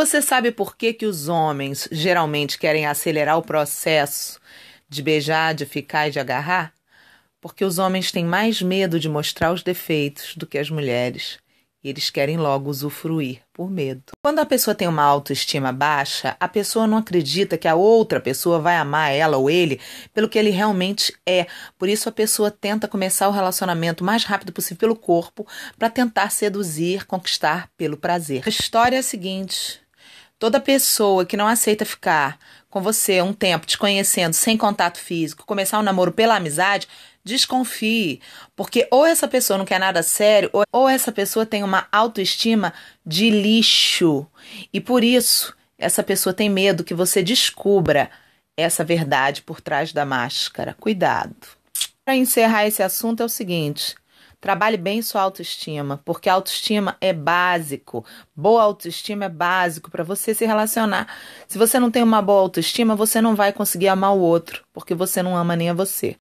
Você sabe por que, que os homens geralmente querem acelerar o processo de beijar, de ficar e de agarrar? Porque os homens têm mais medo de mostrar os defeitos do que as mulheres e eles querem logo usufruir por medo. Quando a pessoa tem uma autoestima baixa, a pessoa não acredita que a outra pessoa vai amar ela ou ele pelo que ele realmente é. Por isso a pessoa tenta começar o relacionamento o mais rápido possível pelo corpo para tentar seduzir, conquistar pelo prazer. A história é a seguinte: Toda pessoa que não aceita ficar com você um tempo te conhecendo sem contato físico, começar um namoro pela amizade, desconfie. Porque ou essa pessoa não quer nada sério, ou, essa pessoa tem uma autoestima de lixo. E por isso, essa pessoa tem medo que você descubra essa verdade por trás da máscara. Cuidado. Para encerrar esse assunto é o seguinte: Trabalhe bem sua autoestima, porque autoestima é básico. Boa autoestima é básico para você se relacionar. Se você não tem uma boa autoestima, você não vai conseguir amar o outro, porque você não ama nem a você.